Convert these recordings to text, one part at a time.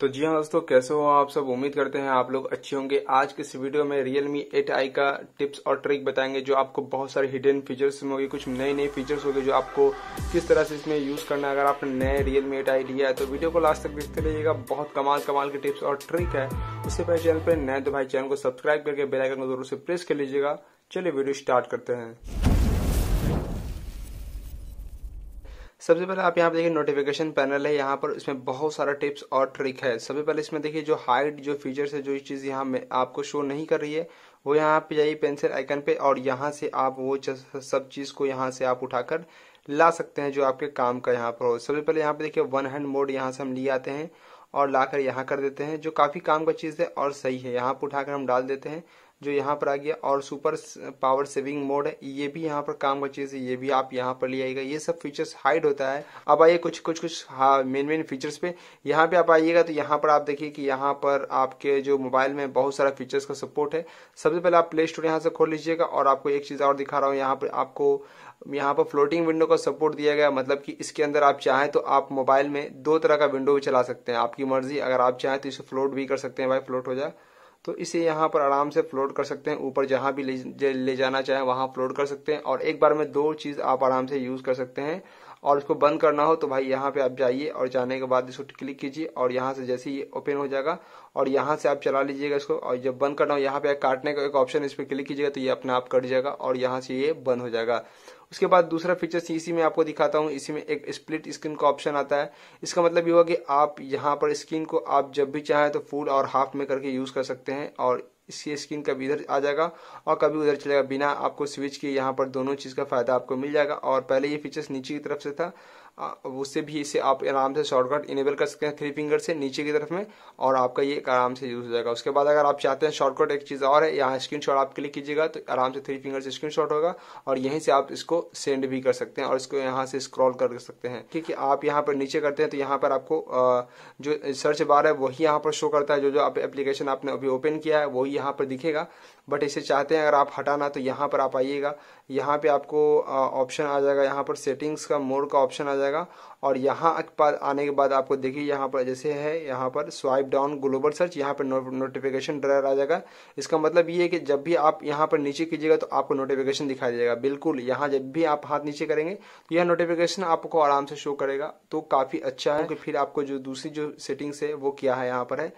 तो जी हाँ दोस्तों कैसे हो आप सब उम्मीद करते हैं आप लोग अच्छे होंगे आज के इस वीडियो में Realme 8i का टिप्स और ट्रिक बताएंगे जो आपको बहुत सारे हिडन फीचर्स में होगी कुछ नए नए फीचर्स होंगे जो आपको किस तरह से इसमें यूज़ करना है अगर आपने नए Realme 8i लिया है तो वीडियो को लास्ट तक देखते रहिएगा बहुत कमाल कमाल के टिप्स और ट्रिक है उससे पहले चैनल पर नए तो भाई चैनल को सब्सक्राइब करके बेलाइकन को जरूर से प्रेस कर लीजिएगा चलिए वीडियो स्टार्ट करते हैं सबसे पहले आप यहाँ पे देखिए नोटिफिकेशन पैनल है यहाँ पर इसमें बहुत सारा टिप्स और ट्रिक है सबसे पहले इसमें देखिए जो हाइट जो फीचर्स है जो चीज़ यहाँ आपको शो नहीं कर रही है वो यहाँ पे जाइए पेंसिल आइकन पे और यहाँ से आप वो सब चीज़ को यहाँ से आप उठाकर ला सकते हैं जो आपके काम का यहाँ पर हो सबसे पहले यहाँ पे देखिए वन हैंड मोड यहाँ से हम ले आते हैं और लाकर यहाँ कर देते हैं जो काफ़ी काम का चीज़ है और सही है यहाँ पर उठाकर हम डाल देते हैं जो यहाँ पर आ गया और सुपर पावर सेविंग मोड है ये भी यहाँ पर काम का चीज़ है ये भी आप यहाँ पर ले आइएगा ये सब फीचर्स हाइड होता है अब आइए कुछ कुछ कुछ मेन मेन फीचर्स पे यहाँ पे आप आइएगा तो यहाँ पर आप देखिए कि यहाँ पर आपके जो मोबाइल में बहुत सारा फीचर्स का सपोर्ट है सबसे पहले आप प्ले स्टोर यहाँ से खोल लीजिएगा और आपको एक चीज़ और दिखा रहा हूँ यहाँ पर आपको यहाँ पर फ्लोटिंग विंडो का सपोर्ट दिया गया मतलब कि इसके अंदर आप चाहें तो आप मोबाइल में दो तरह का विंडो भी चला सकते हैं आपकी मर्जी अगर आप चाहें तो इसे फ्लोट भी कर सकते हैं भाई फ्लोट हो जाए तो इसे यहाँ पर आराम से फ्लोट कर सकते हैं ऊपर जहाँ भी ले, जाना चाहें वहाँ फ्लोट कर सकते हैं और एक बार में दो चीज़ आप आराम से यूज़ कर सकते हैं और इसको बंद करना हो तो भाई यहाँ पे आप जाइए और जाने के बाद इसको क्लिक कीजिए और यहाँ से जैसे ही ओपन हो जाएगा और यहाँ से आप चला लीजिएगा इसको और जब बंद करना हो यहाँ पे काटने का एक ऑप्शन इस पर क्लिक कीजिएगा तो ये अपने आप कट जाएगा और यहाँ से ये बंद हो जाएगा उसके बाद दूसरा फीचर इसी में आपको दिखाता हूँ इसी में एक स्प्लिट स्क्रीन का ऑप्शन आता है इसका मतलब ये हुआ कि आप यहाँ पर स्क्रीन को आप जब भी चाहें तो फुल और हाफ में करके यूज कर सकते हैं और इसकी स्क्रीन कभी इधर आ जाएगा और कभी उधर चलेगा बिना आपको स्विच किए यहाँ पर दोनों चीज़ का फायदा आपको मिल जाएगा और पहले ये फीचर्स नीचे की तरफ से था उससे भी इसे आप आराम से शॉर्टकट इनेबल कर सकते हैं थ्री फिंगर से नीचे की तरफ में और आपका ये आराम से यूज हो जाएगा उसके बाद अगर आप चाहते हैं शॉर्टकट एक चीज़ और है यहाँ स्क्रीन आप क्लिक कीजिएगा तो आराम से थ्री फिंगर से स्क्रीन होगा और यहीं से आप इसको सेंड भी कर सकते हैं और इसको यहाँ से स्क्रॉल कर सकते हैं ठीक है आप यहाँ पर नीचे करते हैं तो यहाँ पर आपको जो सर्च बार है वही यहाँ पर शो करता है जो जो आप एप्लीकेशन आपने अभी ओपन किया है वही यहाँ पर दिखेगा बट इसे चाहते हैं अगर आप हटाना तो यहाँ पर आप आइएगा यहाँ पे आपको ऑप्शन आ जाएगा यहाँ पर सेटिंग्स का मोड का ऑप्शन आ जाएगा जाएगा और यहाँ पर आने के बाद आपको देखिए यहाँ पर जैसे है यहाँ पर स्वाइप डाउन ग्लोबल सर्च यहाँ पर नोटिफिकेशन ड्रायर आ जाएगा इसका मतलब ये है कि जब भी आप यहाँ पर नीचे कीजिएगा तो आपको नोटिफिकेशन दिखाई देगा बिल्कुल यहाँ जब भी आप हाथ नीचे करेंगे तो यह नोटिफिकेशन आपको आराम से शो करेगा तो काफ़ी अच्छा है फिर आपको जो दूसरी जो सेटिंग्स है वो क्या है यहाँ पर है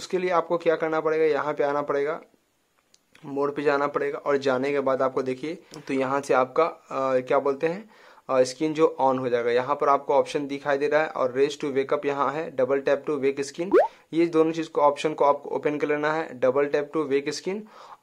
उसके लिए आपको क्या करना पड़ेगा यहाँ पे आना पड़ेगा मोड पे जाना पड़ेगा और जाने के बाद आपको देखिए तो यहाँ से आपका आ, क्या बोलते हैं स्क्रीन जो ऑन हो जाएगा यहाँ पर आपको ऑप्शन दिखाई दे रहा है और रेस टू वेकअप यहाँ है double tap to wake screen ये दोनों चीज को ऑप्शन को आपको ओपन कर लेना है double tap to wake screen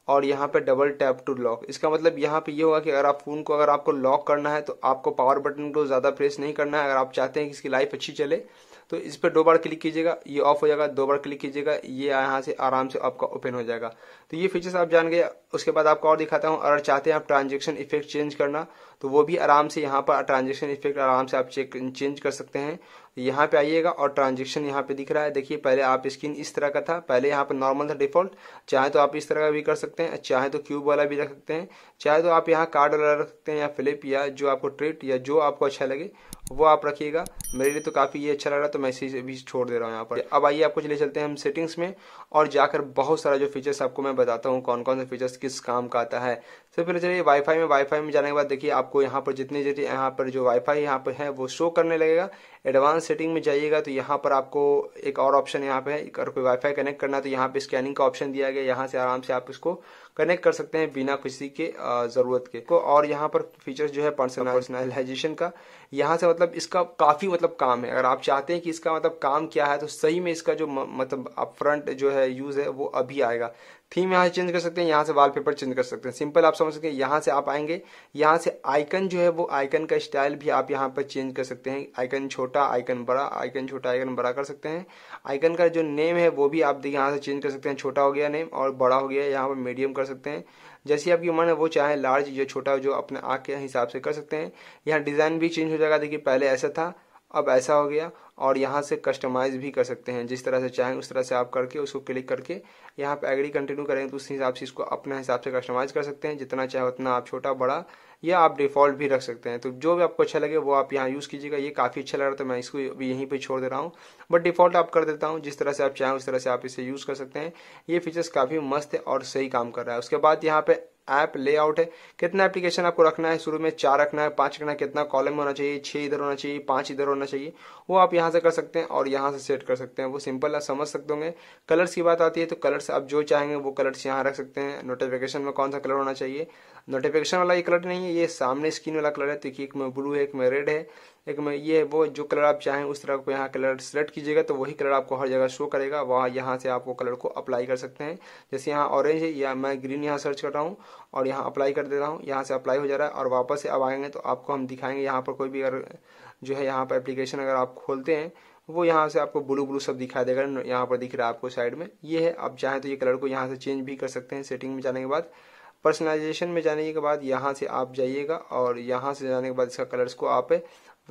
और यहाँ पे डबल टैप टू लॉक इसका मतलब यहाँ पे ये यह होगा कि अगर आप फोन को अगर आपको लॉक करना है तो आपको पावर बटन को ज़्यादा प्रेस नहीं करना है अगर आप चाहते हैं कि इसकी लाइफ अच्छी चले तो इस पर दो बार क्लिक कीजिएगा ये ऑफ हो जाएगा दो बार क्लिक कीजिएगा ये यहाँ से आराम से आपका ओपन हो जाएगा तो ये फीचर्स आप जान गए उसके बाद आपको और दिखाता हूँ अगर चाहते हैं आप ट्रांजेक्शन इफेक्ट चेंज करना तो वो भी आराम से यहाँ पर ट्रांजेक्शन इफेक्ट आराम से आप चेक चेंज कर सकते हैं यहाँ पे आइएगा और ट्रांजेक्शन यहाँ पे दिख रहा है देखिए पहले आप स्क्रीन इस तरह का था पहले यहाँ पर नॉर्मल था डिफॉल्ट चाहे तो आप इस तरह का भी कर सकते हैं चाहे तो क्यूब वाला भी रख सकते हैं चाहे तो आप यहाँ कार्ड वाला रख सकते हैं या फ्लिप या जो आपको ट्रेट या जो आपको अच्छा लगे वो आप रखिएगा मेरे लिए तो काफ़ी ये अच्छा लग रहा है तो मैं इसी भी छोड़ दे रहा हूँ यहाँ पर अब आइए आपको चले चलते हैं हम सेटिंग्स में और जाकर बहुत सारा जो फीचर्स आपको मैं बताता हूँ कौन कौन से फीचर्स किस काम का आता है सबसे पहले चलिए वाईफाई में वाईफाई में जाने के बाद देखिए आपको यहाँ पर जितने जितने यहाँ पर जो वाईफाई यहाँ पर है वो शो करने लगेगा एडवांस सेटिंग में जाइएगा तो यहाँ पर आपको एक और ऑप्शन यहाँ पे है अगर कोई वाईफाई कनेक्ट करना तो यहाँ पे स्कैनिंग का ऑप्शन दिया गया यहाँ से आराम से आप इसको कनेक्ट कर सकते हैं बिना किसी के जरूरत के को तो और यहाँ पर फीचर्स जो है पर्सनलाइजेशन का यहाँ से मतलब इसका काफी मतलब काम है अगर आप चाहते हैं कि इसका मतलब काम क्या है तो सही में इसका जो मतलब फ्रंट जो है यूज है वो अभी आएगा थीम यहाँ से चेंज कर सकते हैं यहाँ से वॉलपेपर चेंज कर सकते हैं सिंपल आप समझ सकते हैं यहाँ से आप आएंगे यहाँ से आइकन जो है वो आइकन का स्टाइल भी आप यहाँ पर चेंज कर सकते हैं आइकन छोटा आइकन बड़ा आइकन छोटा आइकन बड़ा कर सकते हैं आइकन का जो नेम है वो भी आप यहाँ से चेंज कर सकते हैं छोटा हो गया नेम और बड़ा हो गया यहाँ पर मीडियम कर सकते हैं जैसी आपकी मन है वो चाहे लार्ज या छोटा जो अपने आँख के हिसाब से कर सकते हैं यहाँ डिज़ाइन भी चेंज हो जाएगा देखिए पहले ऐसा था अब ऐसा हो गया और यहाँ से कस्टमाइज भी कर सकते हैं जिस तरह से चाहें उस तरह से आप करके उसको क्लिक करके यहाँ पर एग्री कंटिन्यू करेंगे तो उस हिसाब से इसको अपने हिसाब से कस्टमाइज कर सकते हैं जितना चाहे उतना आप छोटा बड़ा या आप डिफॉल्ट भी रख सकते हैं तो जो भी आपको अच्छा लगे वो आप यहाँ यूज़ कीजिएगा ये काफ़ी अच्छा लग रहा है तो मैं इसको भी यहीं पे छोड़ दे रहा हूँ बट डिफ़ॉल्ट आप कर देता हूँ जिस तरह से आप चाहें उस तरह से आप इसे यूज़ कर सकते हैं ये फीचर्स काफ़ी मस्त है और सही काम कर रहा है उसके बाद यहाँ पे ऐप लेआउट है कितना एप्लीकेशन आपको रखना है शुरू में चार रखना है पांच रखना है कितना कॉलम होना चाहिए छह इधर होना चाहिए पांच इधर होना चाहिए वो आप यहाँ से कर सकते हैं और यहाँ से सेट कर सकते हैं वो सिंपल आप समझ सकते होंगे कलर्स की बात आती है तो कलर्स आप जो चाहेंगे वो कलर्स यहाँ रख सकते हैं नोटिफिकेशन में कौन सा कलर होना चाहिए नोटिफिकेशन वाला ये कलर नहीं है ये सामने स्क्रीन वाला कलर है तो एक में ब्लू है एक में रेड है एक में ये वो जो कलर आप चाहें उस तरह को यहाँ कलर सेलेक्ट कीजिएगा तो वही कलर आपको हर जगह शो करेगा वहाँ यहाँ से आप वो कलर को अप्लाई कर सकते हैं जैसे यहाँ ऑरेंज है या मैं ग्रीन यहाँ सर्च कर रहा हूँ और यहाँ अप्लाई कर दे रहा हूँ यहाँ से अप्लाई हो जा रहा है और वापस से अब आएंगे तो आपको हम दिखाएंगे यहाँ पर कोई भी अगर जो है यहाँ पर एप्लीकेशन अगर आप खोलते हैं वो यहाँ से आपको ब्लू ब्लू सब दिखाई देगा यहाँ पर दिख रहा है आपको साइड में ये है आप चाहें तो ये कलर को यहाँ से चेंज भी कर सकते हैं सेटिंग में जाने के बाद पर्सनलाइजेशन में जाने के बाद यहाँ से आप जाइएगा और यहाँ से जाने के बाद इसका कलर्स को आप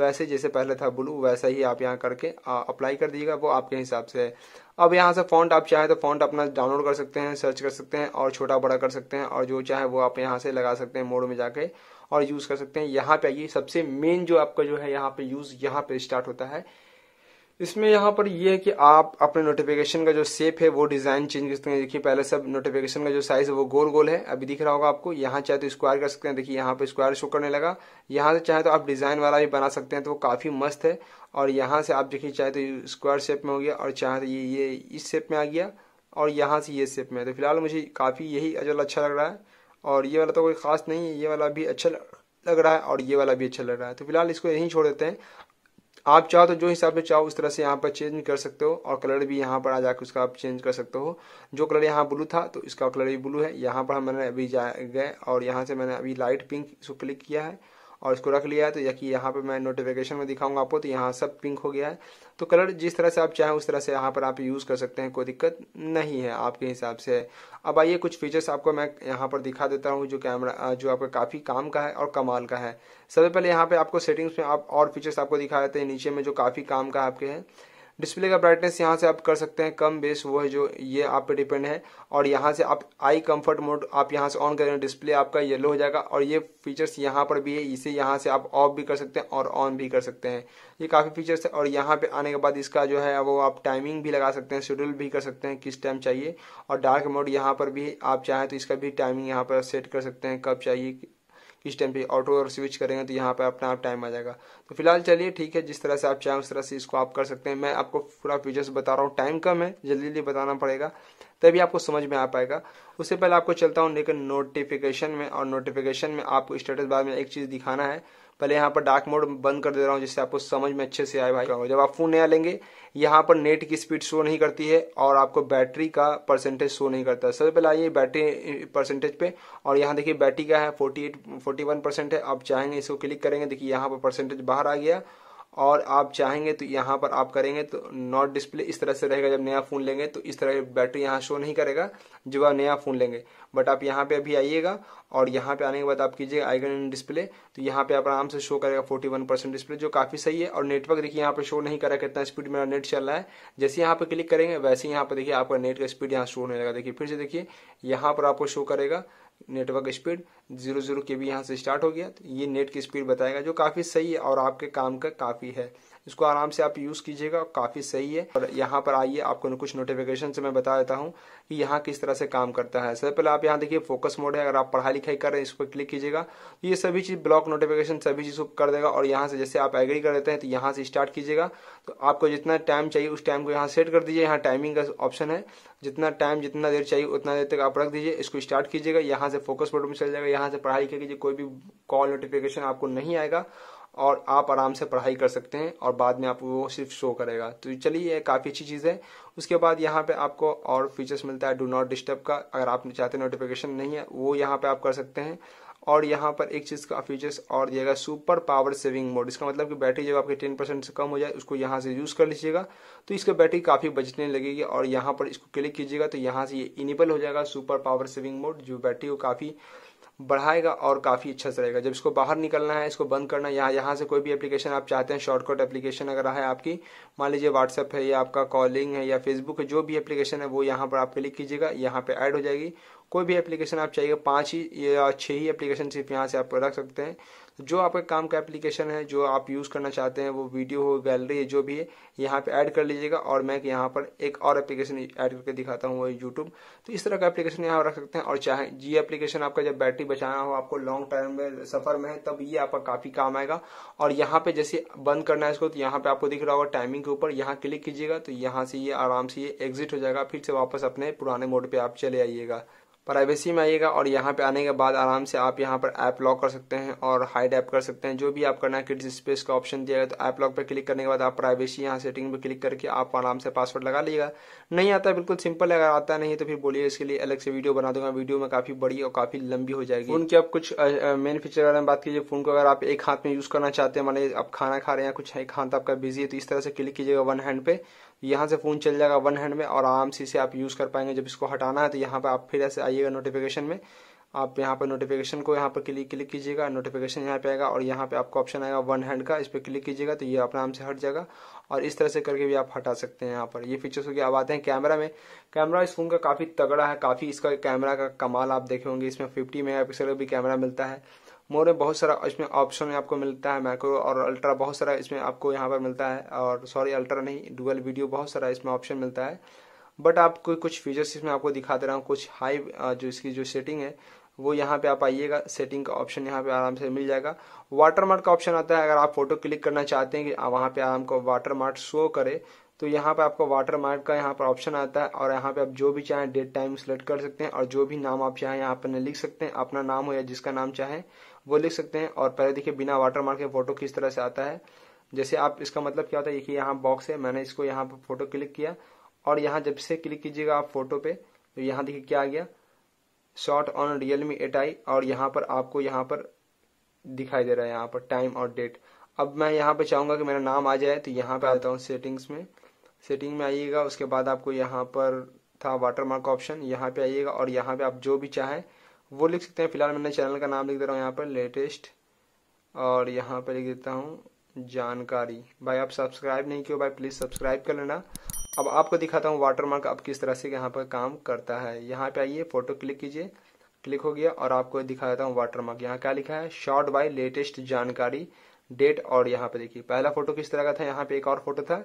वैसे जैसे पहले था ब्लू वैसा ही आप यहाँ करके अप्लाई कर दीजिएगा वो आपके हिसाब से है अब यहाँ से फॉन्ट आप चाहे तो फॉन्ट अपना डाउनलोड कर सकते हैं सर्च कर सकते हैं और छोटा बड़ा कर सकते हैं और जो चाहे वो आप यहाँ से लगा सकते हैं मोड में जाके और यूज़ कर सकते हैं यहाँ पे आइए सबसे मेन जो आपका जो है यहाँ पे यूज़ यहाँ पे स्टार्ट होता है इसमें यहाँ पर ये है कि आप अपने नोटिफिकेशन का जो सेप है वो डिज़ाइन चेंज कर सकते हैं देखिए पहले सब नोटिफिकेशन का जो साइज़ है वो गोल गोल है अभी दिख रहा होगा आपको यहाँ चाहे तो स्क्वायर कर सकते हैं देखिए यहाँ पे स्क्वायर शो करने लगा यहाँ से चाहे तो आप डिज़ाइन वाला भी बना सकते हैं तो वो काफ़ी मस्त है और यहाँ से आप देखिए चाहे तो स्क्वायर शेप में हो गया और चाहे तो ये ये इस शेप में आ गया और यहाँ से ये शेप में तो फिलहाल मुझे काफ़ी यही अजल अच्छा लग रहा है और ये वाला तो कोई ख़ास नहीं है ये वाला भी अच्छा लग रहा है और ये वाला भी अच्छा लग रहा है तो फिलहाल इसको यहीं छोड़ देते हैं आप चाहो तो जो हिसाब से चाहो उस तरह से यहाँ पर चेंज कर सकते हो और कलर भी यहाँ पर आ जाकर उसका आप चेंज कर सकते हो जो कलर यहाँ ब्लू था तो इसका कलर भी ब्लू है यहाँ पर मैंने अभी जाए गए और यहाँ से मैंने अभी लाइट पिंक इसको क्लिक किया है और इसको रख लिया है तो यकी यहाँ पर मैं नोटिफिकेशन में दिखाऊंगा आपको तो यहाँ सब पिंक हो गया है तो कलर जिस तरह से आप चाहें उस तरह से यहाँ पर आप यूज़ कर सकते हैं कोई दिक्कत नहीं है आपके हिसाब से अब आइए कुछ फीचर्स आपको मैं यहाँ पर दिखा देता हूँ जो कैमरा जो आपका काफ़ी काम का है और कमाल का है सबसे पहले यहाँ पर आपको सेटिंग्स में आप और फीचर्स आपको दिखा देते हैं नीचे में जो काफ़ी काम का आपके है डिस्प्ले का ब्राइटनेस यहाँ से आप कर सकते हैं कम बेस वो है जो ये आप पे डिपेंड है और यहाँ से आप आई कंफर्ट मोड आप यहाँ से ऑन करें डिस्प्ले आपका येलो हो जाएगा और ये फीचर्स यहाँ पर भी है इसे यहाँ से आप ऑफ भी कर सकते हैं और ऑन भी कर सकते हैं ये काफ़ी फीचर्स है और यहाँ पे आने के बाद इसका जो है वो आप टाइमिंग भी लगा सकते हैं शेड्यूल भी कर सकते हैं किस टाइम चाहिए और डार्क मोड यहाँ पर भी आप चाहें तो इसका भी टाइमिंग यहाँ पर सेट कर सकते हैं कब चाहिए किस टाइम पे ऑटो और स्विच करेंगे तो यहाँ पे अपना आप टाइम आ जाएगा तो फिलहाल चलिए ठीक है जिस तरह से आप चाहें उस तरह से इसको आप कर सकते हैं मैं आपको पूरा फीचर्स बता रहा हूँ टाइम कम है जल्दी जल्दी बताना पड़ेगा तभी आपको समझ में आ पाएगा उससे पहले आपको चलता हूँ लेकिन नोटिफिकेशन में और नोटिफिकेशन में आपको स्टेटस बार में एक चीज़ दिखाना है पहले यहाँ पर डार्क मोड बंद कर दे रहा हूँ जिससे आपको समझ में अच्छे से आए भाई जब आप फोन नया लेंगे यहाँ पर नेट की स्पीड शो नहीं करती है और आपको बैटरी का परसेंटेज शो नहीं करता सबसे पहले आइए बैटरी परसेंटेज पे और यहाँ देखिए बैटरी का है forty eight forty one percent है आप चाहेंगे इसको क्लिक करेंगे देखिए यहाँ पर परसेंटेज बाहर आ गया और आप चाहेंगे तो यहाँ पर आप करेंगे तो नॉट डिस्प्ले इस तरह से रहेगा जब नया फ़ोन लेंगे तो इस तरह की बैटरी यहाँ शो नहीं करेगा जब आप नया फ़ोन लेंगे बट आप यहाँ पे अभी आइएगा और यहाँ पे आने के बाद आप कीजिए आइकन डिस्प्ले तो यहाँ पे आप आराम से शो करेगा फोर्टी वन परसेंट डिस्प्ले जो काफ़ी सही है और नेटवर्क देखिए यहाँ पे शो नहीं करा कितना स्पीड मेरा नेट चल रहा है जैसे यहाँ पे क्लिक करेंगे वैसे यहाँ पे देखिए आपका नेट का स्पीड यहाँ शो होने लगा देखिए फिर से देखिए यहाँ पर आपको शो करेगा नेटवर्क स्पीड जीरो जीरो के भी यहाँ से स्टार्ट हो गया तो ये नेट की स्पीड बताएगा जो काफ़ी सही है और आपके काम का काफ़ी है इसको आराम से आप यूज़ कीजिएगा काफ़ी सही है और यहाँ पर आइए आपको कुछ नोटिफिकेशन से मैं बता देता हूँ कि यहाँ किस तरह से काम करता है सबसे पहले आप यहाँ देखिए फोकस मोड है अगर आप पढ़ाई लिखाई कर रहे हैं इस पर क्लिक कीजिएगा तो ये सभी चीज़ ब्लॉक नोटिफिकेशन सभी चीज़ को कर देगा और यहाँ से जैसे आप एग्री कर देते हैं तो यहाँ से स्टार्ट कीजिएगा तो आपको जितना टाइम चाहिए उस टाइम को यहाँ सेट कर दीजिए यहाँ टाइमिंग का ऑप्शन है जितना टाइम जितना देर चाहिए उतना देर तक आप रख दीजिए इसको स्टार्ट कीजिएगा यहाँ से फोकस मोड में चल जाएगा यहाँ से पढ़ाई लिखाई कीजिए कोई भी कॉल नोटिफिकेशन आपको नहीं आएगा और आप आराम से पढ़ाई कर सकते हैं और बाद में आप वो सिर्फ शो करेगा तो चलिए ये काफ़ी अच्छी चीज़ है उसके बाद यहाँ पे आपको और फीचर्स मिलता है डू नॉट डिस्टर्ब का अगर आप चाहते नोटिफिकेशन नहीं है वो यहाँ पे आप कर सकते हैं और यहाँ पर एक चीज़ का फीचर्स और दिएगा सुपर पावर सेविंग मोड इसका मतलब कि बैटरी जब आपके टेन परसेंट से कम हो जाए उसको यहाँ से यूज़ कर लीजिएगा तो इसका बैटरी काफ़ी बचने लगेगी और यहाँ पर इसको क्लिक कीजिएगा तो यहाँ से ये इनेबल हो जाएगा सुपर पावर सेविंग मोड जो बैटरी को काफ़ी बढ़ाएगा और काफ़ी अच्छा से रहेगा जब इसको बाहर निकलना है इसको बंद करना है यहाँ यहाँ से कोई भी एप्लीकेशन आप चाहते हैं शॉर्टकट एप्लीकेशन अगर है आपकी मान लीजिए व्हाट्सअप है या आपका कॉलिंग है या फेसबुक है जो भी एप्लीकेशन है वो यहाँ पर आप क्लिक कीजिएगा यहाँ पर ऐड हो जाएगी कोई भी एप्लीकेशन आप चाहिए पाँच ही या छः ही एप्लीकेशन सिर्फ यहाँ से आप रख सकते हैं जो आपके काम का एप्लीकेशन है जो आप यूज़ करना चाहते हैं वो वीडियो हो गैलरी है जो भी है यहाँ पे ऐड कर लीजिएगा और मैं यहाँ पर एक और एप्लीकेशन ऐड करके दिखाता हूँ वो यूट्यूब तो इस तरह का एप्लीकेशन यहाँ रख सकते हैं और चाहे ये एप्लीकेशन आपका जब बैटरी बचाना हो आपको लॉन्ग टाइम में सफ़र में है तब ये आपका काफ़ी काम आएगा और यहाँ पर जैसे बंद करना है इसको तो यहाँ पर आपको दिख रहा होगा टाइमिंग के ऊपर यहाँ क्लिक कीजिएगा तो यहाँ से ये आराम से ये एग्जिट हो जाएगा फिर से वापस अपने पुराने मोड पर आप चले आइएगा प्राइवेसी में आइएगा और यहाँ पे आने के बाद आराम से आप यहाँ पर ऐप लॉक कर सकते हैं और हाइड ऐप कर सकते हैं जो भी आप करना है किड्स स्पेस का ऑप्शन दिया गया तो ऐप लॉक पर क्लिक करने के बाद आप प्राइवेसी यहाँ सेटिंग पर क्लिक करके आप आराम से पासवर्ड लगा लीजिएगा नहीं आता बिल्कुल सिंपल है अगर आता नहीं तो फिर बोलिए इसके लिए अलग से वीडियो बना दूंगा वीडियो में काफी बड़ी और काफी लंबी हो जाएगी फोन की आप कुछ मेन फीचर वाले बात कीजिए फोन को अगर आप एक हाथ में यूज करना चाहते हैं माने आप खाना खा रहे हैं कुछ एक हाथ आपका बिजी है तो इस तरह से क्लिक कीजिएगा वन हैंड पे यहाँ से फोन चल जाएगा वन हैंड में और आराम से इसे आप यूज कर पाएंगे जब इसको हटाना है तो यहाँ पर आप फिर ऐसे आइएगा नोटिफिकेशन में आप यहाँ पर नोटिफिकेशन को यहाँ पर क्लिक क्लिक कीजिएगा नोटिफिकेशन यहाँ पे आएगा और यहाँ पे आपका ऑप्शन आएगा वन हैंड का इस पर क्लिक कीजिएगा तो ये अपने आराम से हट जाएगा और इस तरह से करके भी आप हटा सकते हैं यहाँ पर ये फीचर्स हो गया अब आते हैं कैमरा में कैमरा इस फोन का काफ़ी तगड़ा है काफ़ी इसका कैमरा का कमाल आप देखे होंगे इसमें फिफ्टी मेगा का भी कैमरा मिलता है मोर में बहुत सारा इसमें ऑप्शन आपको मिलता है माइक्रो और अल्ट्रा बहुत सारा इसमें आपको यहाँ पर मिलता है और सॉरी अल्ट्रा नहीं डुअल वीडियो बहुत सारा इसमें ऑप्शन मिलता है बट आपको कुछ फीचर्स इसमें आपको दिखा दे रहा हूँ कुछ हाई जो इसकी जो सेटिंग है वो यहाँ पे आप आइएगा सेटिंग का ऑप्शन यहाँ पे आराम से मिल जाएगा वाटरमार्क का ऑप्शन आता है अगर आप फोटो क्लिक करना चाहते हैं कि वहाँ पे आपको वाटरमार्क शो करे तो यहाँ पे आपको वाटरमार्क का यहाँ पर ऑप्शन आता है और यहाँ पे आप जो भी चाहें डेट टाइम सेलेक्ट कर सकते हैं और जो भी नाम आप चाहें यहाँ पर लिख सकते हैं अपना नाम हो या जिसका नाम चाहे वो लिख सकते हैं और पहले देखिए बिना वाटरमार्क के फोटो किस तरह से आता है जैसे आप इसका मतलब क्या होता है कि यहाँ बॉक्स है मैंने इसको यहाँ पर फोटो क्लिक किया और यहाँ जब से क्लिक कीजिएगा आप फोटो पे तो यहाँ देखिए क्या आ गया shot on Realme eight i और यहाँ पर आपको यहाँ पर दिखाई दे रहा है यहाँ पर टाइम और डेट अब मैं यहाँ पर चाहूंगा कि मेरा नाम आ जाए तो यहाँ पे आता हूँ सेटिंग्स में सेटिंग में आइएगा उसके बाद आपको यहाँ पर था वाटरमार्क ऑप्शन यहाँ पे आइएगा और यहाँ पे आप जो भी चाहें वो लिख सकते हैं फिलहाल मैंने चैनल का नाम लिख दे रहा हूँ यहाँ पर लेटेस्ट और यहाँ पर लिख देता हूँ जानकारी भाई आप सब्सक्राइब नहीं किया भाई प्लीज़ सब्सक्राइब कर लेना अब आपको दिखाता हूँ वाटरमार्क अब किस तरह से यहाँ पर काम करता है यहाँ पे आइए फोटो क्लिक कीजिए क्लिक हो गया और आपको दिखाता हूँ वाटरमार्क यहाँ क्या लिखा है शॉर्ट बाय लेटेस्ट जानकारी डेट और यहाँ पे देखिए पहला फोटो किस तरह का था यहाँ पे एक और फोटो था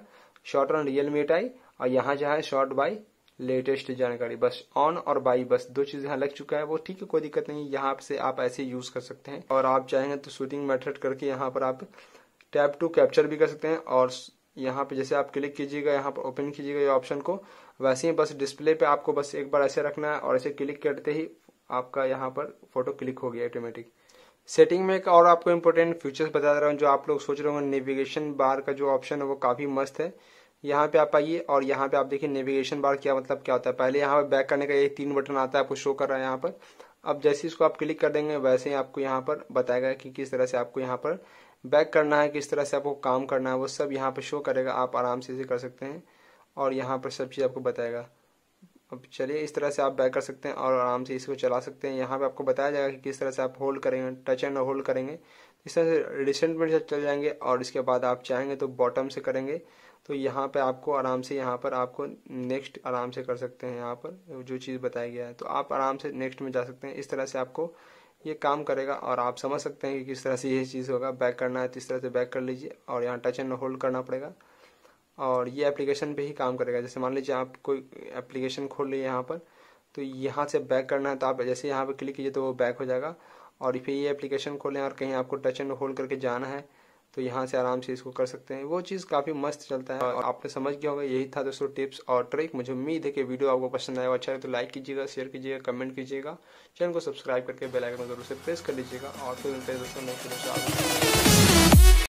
shot on Realme i और यहाँ जो है शॉर्ट बाय लेटेस्ट जानकारी बस ऑन और बाई बस दो चीज यहाँ लग चुका है वो ठीक है कोई दिक्कत नहीं यहाँ से आप ऐसे यूज कर सकते हैं और आप चाहेंगे तो शूटिंग मेथड करके यहाँ पर आप टैप टू कैप्चर भी कर सकते हैं और यहाँ पे जैसे आप क्लिक कीजिएगा यहाँ पर ओपन कीजिएगा ये ऑप्शन को वैसे ही बस डिस्प्ले पे आपको बस एक बार ऐसे रखना है और ऐसे क्लिक करते ही आपका यहाँ पर फोटो क्लिक हो गया ऑटोमेटिक सेटिंग में एक और आपको इम्पोर्टेंट फीचर्स बता रहा हूँ जो आप लोग सोच रहे होंगे नेविगेशन बार का जो ऑप्शन है वो काफ़ी मस्त है यहाँ पे आप आइए और यहाँ पे आप देखिए नेविगेशन बार क्या मतलब क्या होता है पहले यहाँ पर बैक करने का ये तीन बटन आता है आपको शो कर रहा है यहाँ पर अब जैसे इसको आप क्लिक कर देंगे वैसे ही आपको यहाँ पर बताएगा कि किस तरह से आपको यहाँ पर बैक करना है किस तरह से आपको काम करना है वो सब यहाँ पर शो करेगा आप आराम से इसे कर सकते हैं और यहाँ पर सब चीज़ आपको बताएगा अब चलिए इस तरह से आप बैक कर सकते हैं और आराम से इसको चला सकते हैं यहाँ पे आपको बताया जाएगा कि किस तरह से आप होल्ड करेंगे टच एंड होल्ड करेंगे इस तरह से रिसेंट में चल जाएंगे और इसके बाद आप चाहेंगे तो बॉटम से करेंगे तो यहाँ पे आपको आराम से यहाँ पर आपको नेक्स्ट आराम से कर सकते हैं यहाँ पर जो चीज़ बताया गया है तो आप आराम से नेक्स्ट में जा सकते हैं इस तरह से आपको ये काम करेगा और आप समझ सकते हैं कि किस तरह से ये चीज़ होगा बैक करना है तो इस तरह से बैक कर लीजिए और यहाँ टच एंड होल्ड करना पड़ेगा और ये एप्लीकेशन पे ही काम करेगा जैसे मान लीजिए आप कोई एप्लीकेशन खोल लिए यहाँ पर तो यहाँ से बैक करना है तो आप जैसे यहाँ पर क्लिक कीजिए तो वो बैक हो जाएगा और फिर ये एप्लीकेशन खोलें और कहीं आपको टच एंड होल्ड करके जाना है तो यहाँ से आराम से इसको कर सकते हैं वो चीज़ काफ़ी मस्त चलता है और आपने समझ गया होगा यही था दोस्तों टिप्स और ट्रिक मुझे उम्मीद है कि वीडियो आपको पसंद आएगा अच्छा है तो लाइक कीजिएगा शेयर कीजिएगा कमेंट कीजिएगा चैनल को सब्सक्राइब करके बेलाइकन जरूर से प्रेस कर लीजिएगा और फिर दोस्तों नेक्स्ट